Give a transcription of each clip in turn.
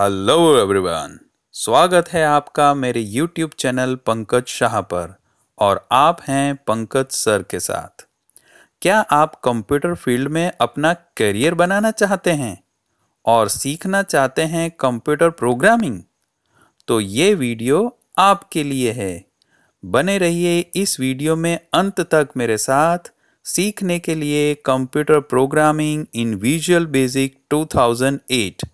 Hello everyone स्वागत है आपका मेरे यूट्यूब चैनल पंकज शाह पर और आप हैं पंकज सर के साथ क्या आप कंप्यूटर फील्ड में अपना करियर बनाना चाहते हैं और सीखना चाहते हैं कंप्यूटर प्रोग्रामिंग तो ये वीडियो आपके लिए है बने रहिए इस वीडियो में अंत तक मेरे साथ सीखने के लिए computer programming in visual basic 2008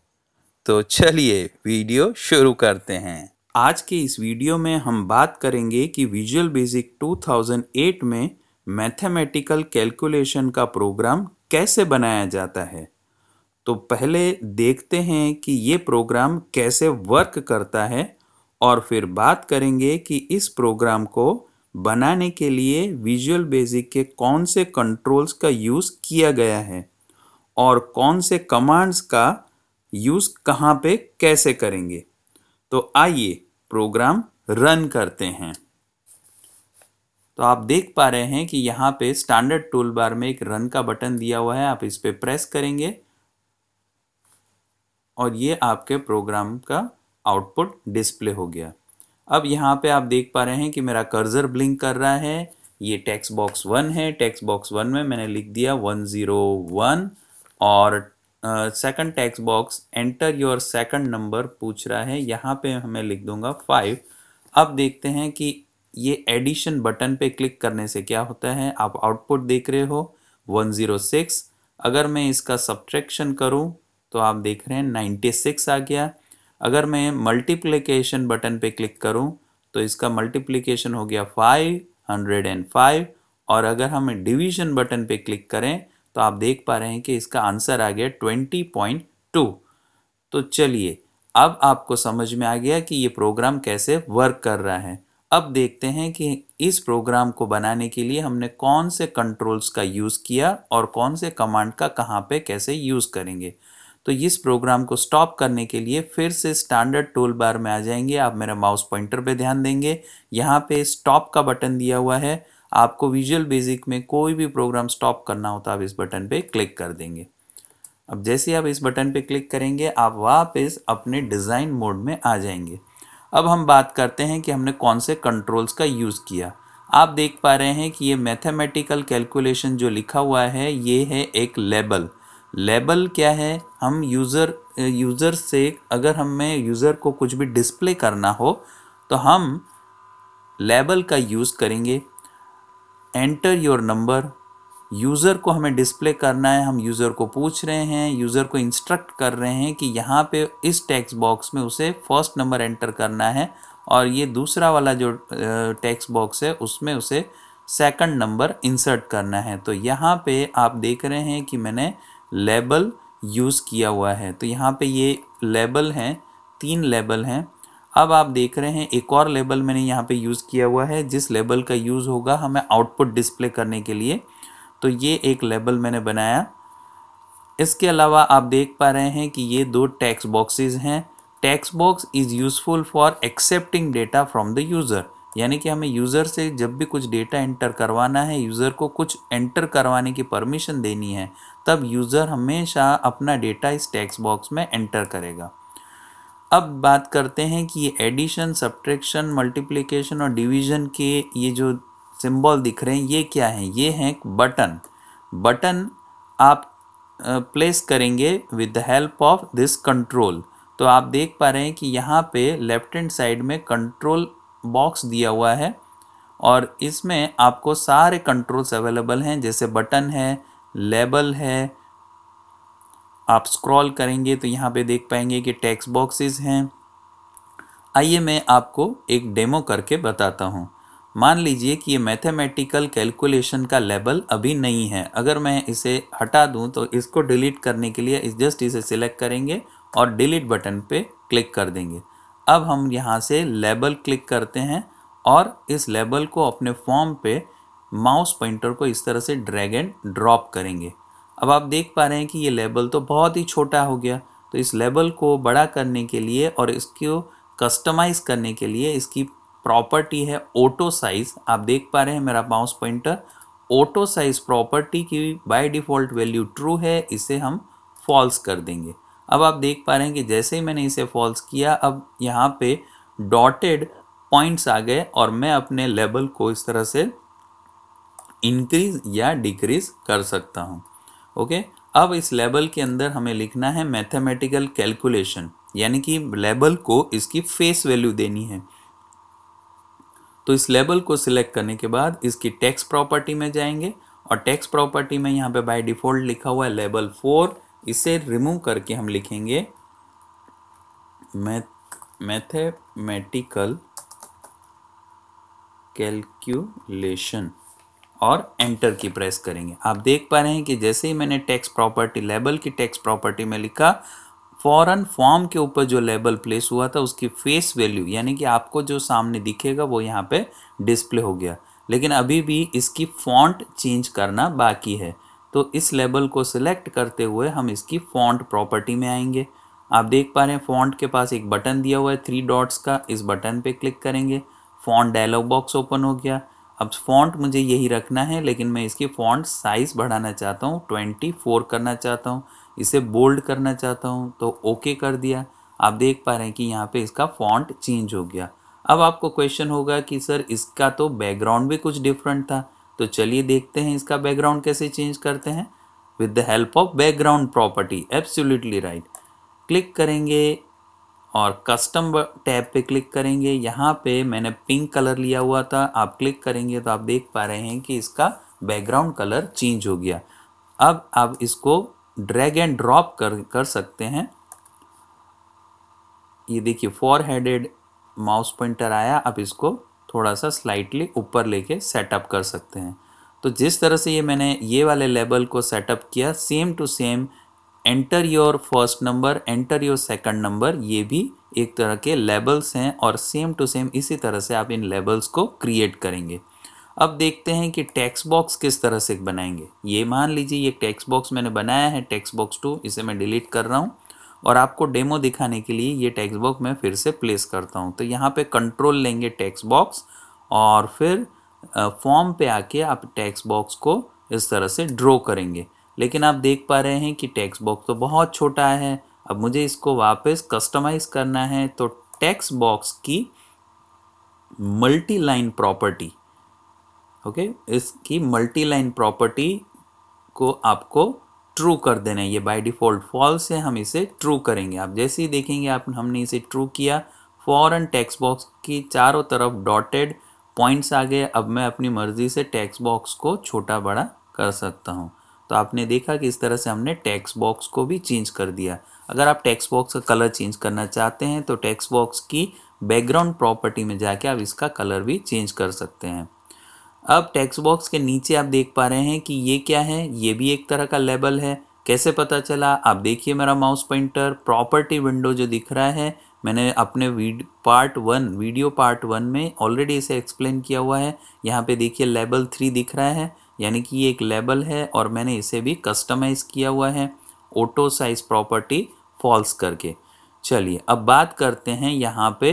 तो चलिए वीडियो शुरू करते हैं आज के इस वीडियो में हम बात करेंगे कि विजुअल बेसिक 2008 में मैथमेटिकल कैलकुलेशन का प्रोग्राम कैसे बनाया जाता है तो पहले देखते हैं कि ये प्रोग्राम कैसे वर्क करता है और फिर बात करेंगे कि इस प्रोग्राम को बनाने के लिए विजुअल बेसिक के कौन से कंट्रोल्स का यूज़ किया गया है और कौन से कमांड्स का यूज़ कहाँ पे कैसे करेंगे तो आइए प्रोग्राम रन करते हैं तो आप देख पा रहे हैं कि यहाँ पे स्टैंडर्ड टूल बार में एक रन का बटन दिया हुआ है आप इस पर प्रेस करेंगे और ये आपके प्रोग्राम का आउटपुट डिस्प्ले हो गया अब यहाँ पे आप देख पा रहे हैं कि मेरा कर्जर ब्लिंक कर रहा है ये टेक्स्ट बॉक्स वन है टेक्स्ट बॉक्स वन में मैंने लिख दिया वन ज़ीरो वन और second text box enter your second number पूछ रहा है यहाँ पे हमें लिख दूंगा फाइव अब देखते हैं कि ये एडिशन बटन पे क्लिक करने से क्या होता है आप आउटपुट देख रहे हो वन ज़ीरो सिक्स अगर मैं इसका सब्ट्रैक्शन करूँ तो आप देख रहे हैं नाइन्टी सिक्स आ गया अगर मैं मल्टीप्लिकेशन बटन पे क्लिक करूँ तो इसका मल्टीप्लिकेशन हो गया फाइव हंड्रेड एंड फाइव और अगर हम डिवीजन बटन पे क्लिक करें तो आप देख पा रहे हैं कि इसका आंसर आ गया ट्वेंटी पॉइंट टू तो चलिए अब आपको समझ में आ गया कि ये प्रोग्राम कैसे वर्क कर रहा है अब देखते हैं कि इस प्रोग्राम को बनाने के लिए हमने कौन से कंट्रोल्स का यूज़ किया और कौन से कमांड का कहाँ पे कैसे यूज़ करेंगे तो इस प्रोग्राम को स्टॉप करने के लिए फिर से स्टैंडर्ड टूल बार में आ जाएंगे आप मेरा माउस पॉइंटर पे ध्यान देंगे यहाँ पे स्टॉप का बटन दिया हुआ है आपको विजुअल बेसिक में कोई भी प्रोग्राम स्टॉप करना होता तो आप इस बटन पे क्लिक कर देंगे अब जैसे आप इस बटन पे क्लिक करेंगे आप वापस अपने डिज़ाइन मोड में आ जाएंगे अब हम बात करते हैं कि हमने कौन से कंट्रोल्स का यूज़ किया आप देख पा रहे हैं कि ये मैथमेटिकल कैलकुलेशन जो लिखा हुआ है ये है एक लेबल लेबल क्या है हम यूज़र यूज़र से अगर हमें यूज़र को कुछ भी डिस्प्ले करना हो तो हम लेबल का यूज़ करेंगे एंटर योर नंबर यूज़र को हमें डिस्प्ले करना है हम यूज़र को पूछ रहे हैं यूज़र को इंस्ट्रक्ट कर रहे हैं कि यहाँ पे इस टेक्स्ट बॉक्स में उसे फर्स्ट नंबर एंटर करना है और ये दूसरा वाला जो टेक्स्ट बॉक्स है उसमें उसे सेकंड नंबर इंसर्ट करना है तो यहाँ पे आप देख रहे हैं कि मैंने लेबल यूज़ किया हुआ है तो यहाँ पे ये लेबल हैं तीन लेबल हैं अब आप देख रहे हैं एक और लेबल मैंने यहाँ पे यूज़ किया हुआ है जिस लेबल का यूज़ होगा हमें आउटपुट डिस्प्ले करने के लिए तो ये एक लेबल मैंने बनाया इसके अलावा आप देख पा रहे हैं कि ये दो टैक्स बॉक्सेस हैं text box is useful for accepting data from the user यानी कि हमें यूज़र से जब भी कुछ डेटा एंटर करवाना है यूज़र को कुछ एंटर करवाने की परमिशन देनी है तब यूज़र हमेशा अपना डेटा इस टैक्स बॉक्स में एंटर करेगा अब बात करते हैं कि ये एडिशन सब्ट्रैक्शन मल्टीप्लिकेशन और डिवीजन के ये जो सिंबल दिख रहे हैं ये क्या हैं ये हैं बटन बटन आप प्लेस करेंगे with the help of this control तो आप देख पा रहे हैं कि यहाँ पे लेफ्ट हैंड साइड में कंट्रोल बॉक्स दिया हुआ है और इसमें आपको सारे कंट्रोल्स अवेलेबल हैं जैसे बटन है लेबल है आप स्क्रॉल करेंगे तो यहाँ पे देख पाएंगे कि टैक्स बॉक्सेस हैं आइए मैं आपको एक डेमो करके बताता हूँ मान लीजिए कि ये मैथमेटिकल कैलकुलेशन का लेवल अभी नहीं है अगर मैं इसे हटा दूँ तो इसको डिलीट करने के लिए इस जस्ट इसे सिलेक्ट करेंगे और डिलीट बटन पर क्लिक कर देंगे अब हम यहाँ से लेबल क्लिक करते हैं और इस लेबल को अपने फॉर्म पे माउस पॉइंटर को इस तरह से ड्रैग एंड ड्रॉप करेंगे अब आप देख पा रहे हैं कि ये लेबल तो बहुत ही छोटा हो गया तो इस लेबल को बड़ा करने के लिए और इसको कस्टमाइज़ करने के लिए इसकी प्रॉपर्टी है ऑटो साइज़ आप देख पा रहे हैं मेरा mouse pointer auto size property की बाय डिफ़ॉल्ट वैल्यू ट्रू है इसे हम फॉल्स कर देंगे अब आप देख पा रहे हैं कि जैसे ही मैंने इसे फॉल्स किया अब यहाँ पे डॉटेड पॉइंट्स आ गए और मैं अपने लेबल को इस तरह से इंक्रीज या डिक्रीज कर सकता हूँ ओके अब इस लेबल के अंदर हमें लिखना है मैथमेटिकल कैलकुलेशन यानी कि लेबल को इसकी फेस वैल्यू देनी है तो इस लेबल को सिलेक्ट करने के बाद इसकी टैक्स प्रॉपर्टी में जाएंगे और टैक्स प्रॉपर्टी में यहाँ पे बाय डिफ़ॉल्ट लिखा हुआ है लेबल फोर इसे रिमूव करके हम लिखेंगे मैथमेटिकल कैलक्यूलेशन और एंटर की प्रेस करेंगे आप देख पा रहे हैं कि जैसे ही मैंने टैक्स प्रॉपर्टी लेबल की टैक्स प्रॉपर्टी में लिखा फ़ौरन फॉर्म के ऊपर जो लेबल प्लेस हुआ था उसकी फेस वैल्यू यानी कि आपको जो सामने दिखेगा वो यहाँ पे डिस्प्ले हो गया लेकिन अभी भी इसकी फॉन्ट चेंज करना बाकी है तो इस लेबल को सिलेक्ट करते हुए हम इसकी फॉन्ट प्रॉपर्टी में आएंगे आप देख पा रहे हैं फॉन्ट के पास एक बटन दिया हुआ है थ्री डॉट्स का इस बटन पे क्लिक करेंगे फॉन्ट डायलॉग बॉक्स ओपन हो गया अब फॉन्ट मुझे यही रखना है लेकिन मैं इसकी फॉन्ट साइज़ बढ़ाना चाहता हूँ ट्वेंटी फोर करना चाहता हूँ इसे बोल्ड करना चाहता हूँ तो ओके कर दिया आप देख पा रहे हैं कि यहाँ पे इसका फॉन्ट चेंज हो गया अब आपको क्वेश्चन होगा कि सर इसका तो बैकग्राउंड भी कुछ डिफरेंट था तो चलिए देखते हैं इसका बैकग्राउंड कैसे चेंज करते हैं with the help of background property absolutely right click करेंगे और कस्टम टैब पे क्लिक करेंगे यहाँ पे मैंने पिंक कलर लिया हुआ था आप क्लिक करेंगे तो आप देख पा रहे हैं कि इसका बैकग्राउंड कलर चेंज हो गया अब आप इसको ड्रैग एंड ड्रॉप कर कर सकते हैं ये देखिए फोर हेडेड माउस पॉइंटर आया आप इसको थोड़ा सा स्लाइटली ऊपर लेके सेटअप कर सकते हैं तो जिस तरह से ये मैंने ये वाले लेबल को सेटअप किया same to same enter your first number enter your second number ये भी एक तरह के लेबल्स हैं और सेम टू सेम इसी तरह से आप इन लेबल्स को क्रिएट करेंगे अब देखते हैं कि टेक्स्ट बॉक्स किस तरह से बनाएंगे ये मान लीजिए ये टेक्स्ट बॉक्स मैंने बनाया है टेक्स्ट बॉक्स टू इसे मैं डिलीट कर रहा हूँ और आपको डेमो दिखाने के लिए ये टेक्स्ट बॉक्स मैं फिर से प्लेस करता हूँ तो यहाँ पे कंट्रोल लेंगे टेक्स्ट बॉक्स और फिर फॉर्म पे आके आप टेक्स्ट बॉक्स को इस तरह से ड्रॉ करेंगे लेकिन आप देख पा रहे हैं कि टेक्स्ट बॉक्स तो बहुत छोटा है अब मुझे इसको वापस कस्टमाइज़ करना है तो टेक्स्ट बॉक्स की मल्टी लाइन प्रॉपर्टी ओके इसकी मल्टी लाइन प्रॉपर्टी को आपको ट्रू कर देना है ये बाय डिफ़ॉल्ट फॉल्स है हम इसे ट्रू करेंगे आप जैसे ही देखेंगे आप हमने इसे ट्रू किया फ़ौरन टेक्स्ट बॉक्स की चारों तरफ डॉटेड पॉइंट्स आ गए अब मैं अपनी मर्ज़ी से टेक्स्ट बॉक्स को छोटा बड़ा कर सकता हूँ तो आपने देखा कि इस तरह से हमने टेक्स्ट बॉक्स को भी चेंज कर दिया अगर आप टेक्स्ट बॉक्स का कलर चेंज करना चाहते हैं तो टेक्स्ट बॉक्स की बैकग्राउंड प्रॉपर्टी में जाके आप इसका कलर भी चेंज कर सकते हैं अब टेक्स्ट बॉक्स के नीचे आप देख पा रहे हैं कि ये क्या है ये भी एक तरह का लेबल है कैसे पता चला आप देखिए मेरा माउस पॉइंटर प्रॉपर्टी विंडो जो दिख रहा है मैंने अपने part one video part one में ऑलरेडी इसे एक्सप्लेन किया हुआ है यहाँ पे देखिए लेबल थ्री दिख रहा है यानी कि ये एक लेबल है और मैंने इसे भी कस्टमाइज़ किया हुआ है ऑटो साइज़ प्रॉपर्टी फॉल्स करके चलिए अब बात करते हैं यहाँ पे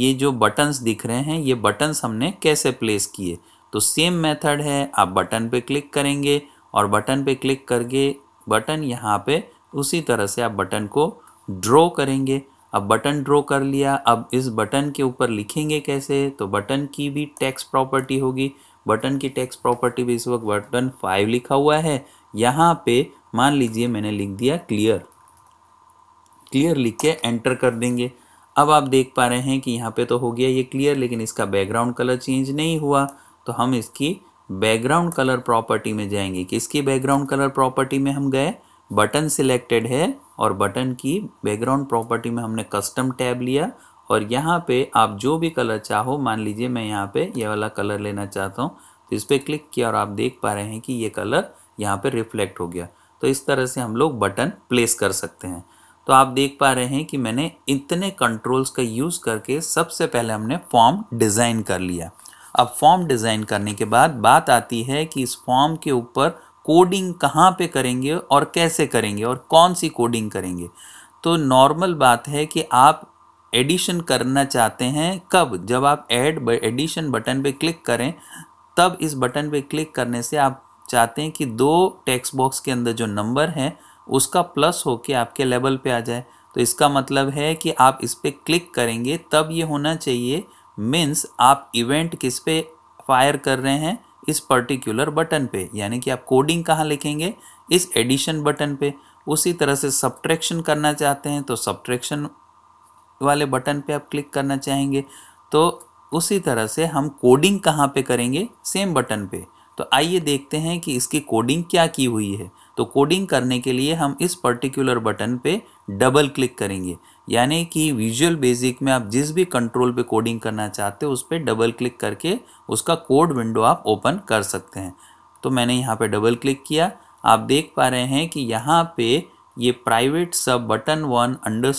ये जो बटन्स दिख रहे हैं ये बटन्स हमने कैसे प्लेस किए तो सेम मेथड है आप बटन पे क्लिक करेंगे और बटन पे क्लिक करके बटन यहाँ पे उसी तरह से आप बटन को ड्रॉ करेंगे अब बटन ड्रॉ कर लिया अब इस बटन के ऊपर लिखेंगे कैसे तो बटन की भी टैक्स प्रॉपर्टी होगी बटन की टेक्स्ट प्रॉपर्टी भी इस वक्त बटन फाइव लिखा हुआ है यहाँ पे मान लीजिए मैंने लिख दिया क्लियर क्लियर लिख के एंटर कर देंगे अब आप देख पा रहे हैं कि यहाँ पे तो हो गया ये क्लियर लेकिन इसका बैकग्राउंड कलर चेंज नहीं हुआ तो हम इसकी बैकग्राउंड कलर प्रॉपर्टी में जाएंगे किसकी बैकग्राउंड कलर प्रॉपर्टी में हम गए बटन सिलेक्टेड है और बटन की बैकग्राउंड प्रॉपर्टी में हमने कस्टम टैब लिया और यहाँ पे आप जो भी कलर चाहो मान लीजिए मैं यहाँ पे ये यह वाला कलर लेना चाहता हूँ तो इस पर क्लिक किया और आप देख पा रहे हैं कि ये कलर यहाँ पे रिफ्लेक्ट हो गया तो इस तरह से हम लोग बटन प्लेस कर सकते हैं तो आप देख पा रहे हैं कि मैंने इतने कंट्रोल्स का यूज़ करके सबसे पहले हमने फॉर्म डिज़ाइन कर लिया अब फॉर्म डिज़ाइन करने के बाद बात आती है कि इस फॉर्म के ऊपर कोडिंग कहाँ पे करेंगे और कैसे करेंगे और कौन सी कोडिंग करेंगे तो नॉर्मल बात है कि आप एडिशन करना चाहते हैं कब जब आप ऐड एडिशन बटन पे क्लिक करें तब इस बटन पे क्लिक करने से आप चाहते हैं कि दो टेक्स्ट बॉक्स के अंदर जो नंबर है उसका प्लस हो के आपके लेवल पे आ जाए तो इसका मतलब है कि आप इस पर क्लिक करेंगे तब ये होना चाहिए मीन्स आप इवेंट किस पे फायर कर रहे हैं इस पर्टिकुलर बटन पे यानी कि आप कोडिंग कहाँ लिखेंगे इस एडिशन बटन पे उसी तरह से सब्ट्रैक्शन करना चाहते हैं तो सब्ट्रैक्शन वाले बटन पे आप क्लिक करना चाहेंगे तो उसी तरह से हम कोडिंग कहाँ पे करेंगे सेम बटन पे तो आइए देखते हैं कि इसकी कोडिंग क्या की हुई है तो कोडिंग करने के लिए हम इस पर्टिकुलर बटन पे डबल क्लिक करेंगे यानी कि विजुअल बेसिक में आप जिस भी कंट्रोल पे कोडिंग करना चाहते हो उस पर डबल क्लिक करके उसका कोड विंडो आप ओपन कर सकते हैं तो मैंने यहाँ पे डबल क्लिक किया आप देख पा रहे हैं कि यहाँ पे ये प्राइवेट सब बटन वन अंडर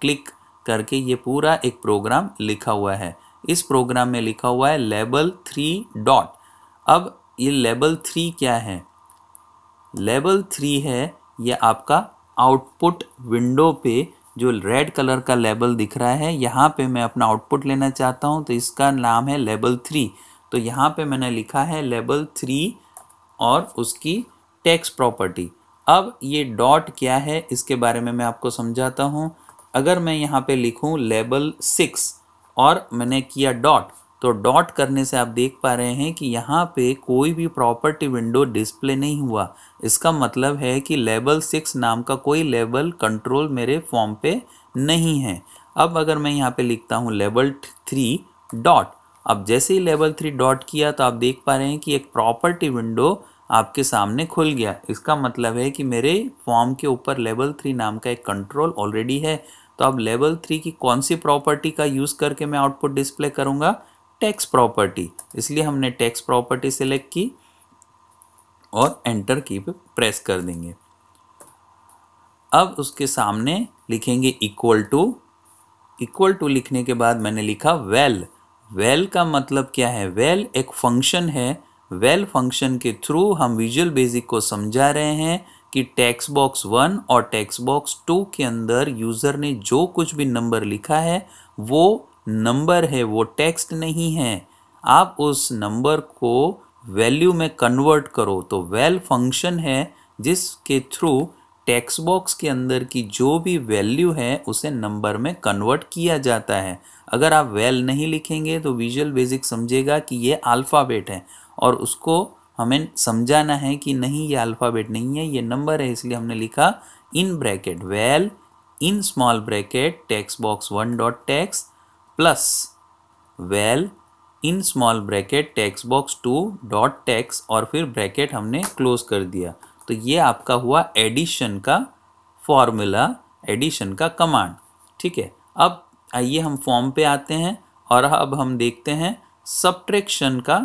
क्लिक करके ये पूरा एक प्रोग्राम लिखा हुआ है इस प्रोग्राम में लिखा हुआ है लेबल थ्री डॉट अब ये लेबल थ्री क्या है लेबल थ्री है ये आपका आउटपुट विंडो पे जो रेड कलर का लेबल दिख रहा है यहाँ पे मैं अपना आउटपुट लेना चाहता हूँ तो इसका नाम है लेबल थ्री तो यहाँ पे मैंने लिखा है लेबल थ्री और उसकी टैक्स प्रॉपर्टी अब ये डॉट क्या है इसके बारे में मैं आपको समझाता हूँ अगर मैं यहाँ पे लिखूँ लेबल सिक्स और मैंने किया डॉट तो डॉट करने से आप देख पा रहे हैं कि यहाँ पे कोई भी प्रॉपर्टी विंडो डिस्प्ले नहीं हुआ इसका मतलब है कि लेबल सिक्स नाम का कोई लेबल कंट्रोल मेरे फॉर्म पे नहीं है अब अगर मैं यहाँ पे लिखता हूँ लेबल थ्री डॉट अब जैसे ही लेबल थ्री डॉट किया तो आप देख पा रहे हैं कि एक प्रॉपर्टी विंडो आपके सामने खुल गया इसका मतलब है कि मेरे फॉर्म के ऊपर लेवल थ्री नाम का एक कंट्रोल ऑलरेडी है तो अब लेवल थ्री की कौन सी प्रॉपर्टी का यूज़ करके मैं आउटपुट डिस्प्ले करूँगा टैक्स प्रॉपर्टी इसलिए हमने टैक्स प्रॉपर्टी सेलेक्ट की और एंटर की पे प्रेस कर देंगे अब उसके सामने लिखेंगे इक्वल टू इक्वल टू लिखने के बाद मैंने लिखा वेल well. वेल well का मतलब क्या है वेल well एक फंक्शन है वेल फंक्शन के थ्रू हम विजुअल बेसिक को समझा रहे हैं कि टैक्स बॉक्स वन और टैक्स बॉक्स टू के अंदर यूज़र ने जो कुछ भी नंबर लिखा है वो नंबर है वो टेक्स्ट नहीं है आप उस नंबर को वैल्यू में कन्वर्ट करो तो वेल फंक्शन है जिसके थ्रू टैक्स बॉक्स के अंदर की जो भी वैल्यू है उसे नंबर में कन्वर्ट किया जाता है अगर आप वेल नहीं लिखेंगे तो विजुअल बेसिक समझेगा कि ये अल्फ़ाबेट है और उसको हमें समझाना है कि नहीं ये अल्फ़ाबेट नहीं है ये नंबर है इसलिए हमने लिखा in bracket well in small bracket text box one dot text plus well in small bracket text box two dot text और फिर ब्रैकेट हमने क्लोज कर दिया तो ये आपका हुआ एडिशन का फॉर्मूला एडिशन का कमांड ठीक है अब आइए हम फॉर्म पे आते हैं और अब हम देखते हैं सब्ट्रैक्शन का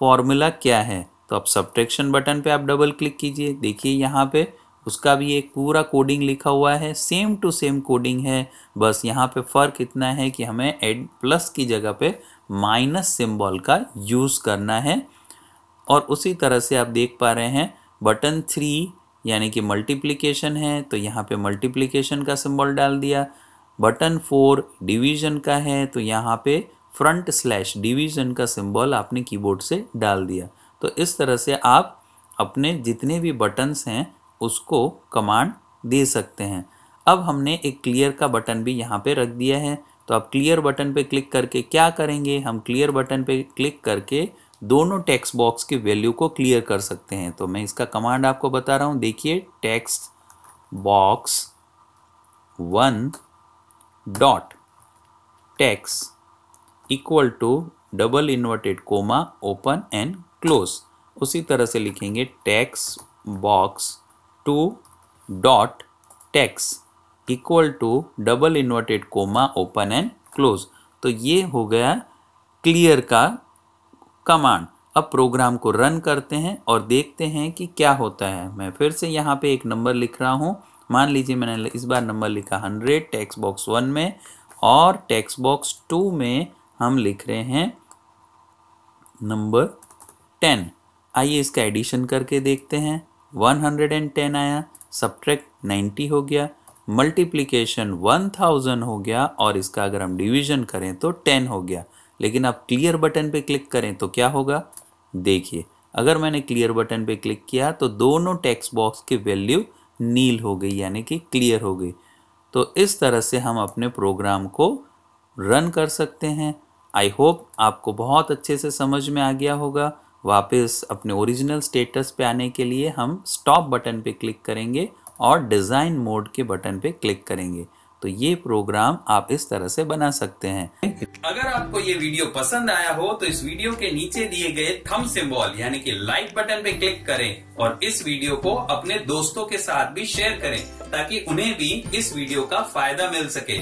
फॉर्मूला क्या है तो आप सब्ट्रैक्शन बटन पे आप डबल क्लिक कीजिए देखिए यहाँ पे उसका भी एक पूरा कोडिंग लिखा हुआ है सेम टू सेम कोडिंग है बस यहाँ पे फ़र्क इतना है कि हमें एड प्लस की जगह पे माइनस सिंबल का यूज़ करना है और उसी तरह से आप देख पा रहे हैं बटन थ्री यानी कि मल्टीप्लिकेशन है तो यहाँ पे मल्टीप्लिकेशन का सिंबल डाल दिया बटन फोर डिवीजन का है तो यहाँ पे फ्रंट स्लैश डिवीजन का सिंबल आपने कीबोर्ड से डाल दिया तो इस तरह से आप अपने जितने भी बटन्स हैं उसको कमांड दे सकते हैं अब हमने एक क्लियर का बटन भी यहाँ पे रख दिया है तो आप क्लियर बटन पे क्लिक करके क्या करेंगे हम क्लियर बटन पे क्लिक करके दोनों टेक्स्ट बॉक्स की वैल्यू को क्लियर कर सकते हैं तो मैं इसका कमांड आपको बता रहा हूँ देखिए text box one dot text equal to double inverted comma open and close उसी तरह से लिखेंगे text box two dot text equal to double inverted comma open and close तो ये हो गया क्लियर का कमांड अब प्रोग्राम को रन करते हैं और देखते हैं कि क्या होता है मैं फिर से यहाँ पे एक नंबर लिख रहा हूँ मान लीजिए मैंने इस बार नंबर लिखा हंड्रेड टैक्स बॉक्स वन में और टैक्स बॉक्स टू में हम लिख रहे हैं नंबर टेन आइए इसका एडिशन करके देखते हैं वन हंड्रेड एंड टेन आया सब्ट्रैक्ट नाइन्टी हो गया मल्टीप्लीकेशन वन थाउजेंड हो गया और इसका अगर हम डिवीजन करें तो टेन हो गया लेकिन आप क्लियर बटन पे क्लिक करें तो क्या होगा देखिए अगर मैंने क्लियर बटन पे क्लिक किया तो दोनों टेक्स्ट बॉक्स की वैल्यू नील हो गई यानी कि क्लियर हो गई तो इस तरह से हम अपने प्रोग्राम को रन कर सकते हैं आई होप आपको बहुत अच्छे से समझ में आ गया होगा वापस अपने ओरिजिनल स्टेटस पे आने के लिए हम स्टॉप बटन पे क्लिक करेंगे और डिज़ाइन मोड के बटन पे क्लिक करेंगे तो ये प्रोग्राम आप इस तरह से बना सकते हैं अगर आपको ये वीडियो पसंद आया हो तो इस वीडियो के नीचे दिए गए थम सिंबल यानी कि लाइक बटन पे क्लिक करें और इस वीडियो को अपने दोस्तों के साथ भी शेयर करें ताकि उन्हें भी इस वीडियो का फायदा मिल सके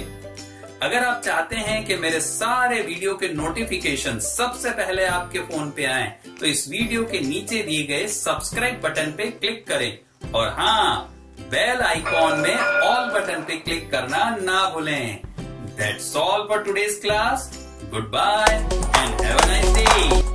अगर आप चाहते हैं कि मेरे सारे वीडियो के नोटिफिकेशन सबसे पहले आपके फोन पे आए तो इस वीडियो के नीचे दिए गए सब्सक्राइब बटन पे क्लिक करें और हाँ बेल आइकॉन में ऑल बटन पे क्लिक करना ना भूलें that's all for today's class good bye and have a nice day